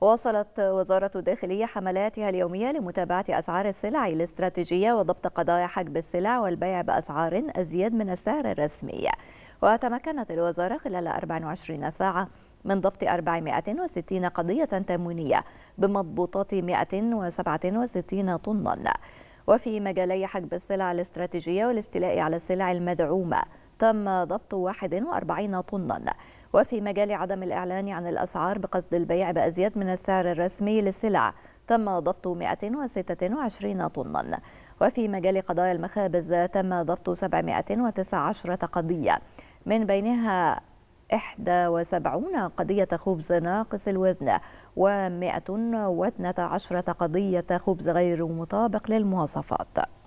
واصلت وزارة الداخلية حملاتها اليومية لمتابعة أسعار السلع الاستراتيجية وضبط قضايا حجب السلع والبيع بأسعار أزيد من السعر الرسمي وتمكنت الوزارة خلال 24 ساعة من ضبط 460 قضية تموينية بمضبوطات 167 طناً وفي مجالي حجب السلع الاستراتيجية والاستيلاء على السلع المدعومة تم ضبط 41 طنا وفي مجال عدم الإعلان عن الأسعار بقصد البيع بأزيد من السعر الرسمي للسلع تم ضبط 126 طنا وفي مجال قضايا المخابز تم ضبط 719 قضية من بينها 71 قضية خبز ناقص الوزن و112 قضية خبز غير مطابق للمواصفات